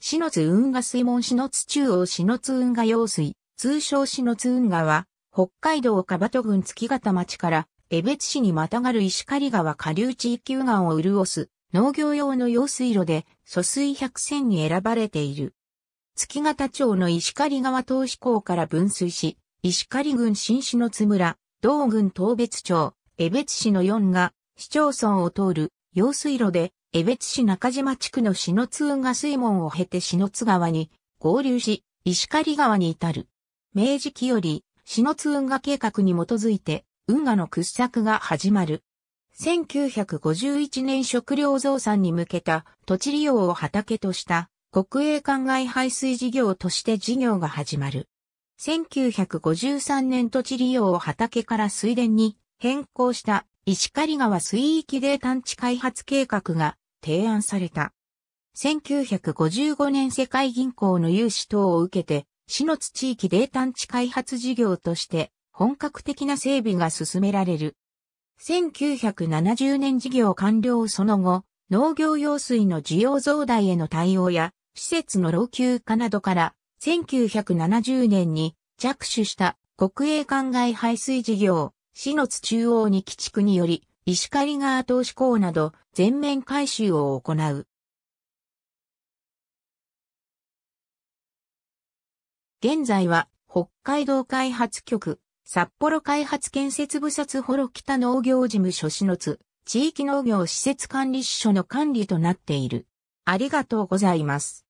篠津運河水門篠津中央篠津運河用水、通称篠津運河は、北海道かばと郡月形町から江別市にまたがる石狩川下流地域右岸を潤す農業用の用水路で疎水百選に選ばれている。月形町の石狩川東市港から分水し、石狩郡新篠津村、道郡東別町、江別市の4が市町村を通る用水路で江別市中島地区の篠津運河水門を経て篠津川に合流し、石狩川に至る。明治期より、篠津運河計画に基づいて、運河の掘削が始まる。1951年食料増産に向けた土地利用を畑とした国営灌漑排水事業として事業が始まる。1953年土地利用を畑から水田に変更した石狩川水域で探知開発計画が提案された。1955年世界銀行の融資等を受けて、市の津地域で探知開発事業として本格的な整備が進められる。1970年事業完了その後、農業用水の需要増大への対応や、施設の老朽化などから、1970年に着手した国営灌漑排水事業、市の津中央に鬼畜により、石狩川投資港など全面改修を行う。現在は北海道開発局、札幌開発建設部札幌北農業事務所市の津、地域農業施設管理支所の管理となっている。ありがとうございます。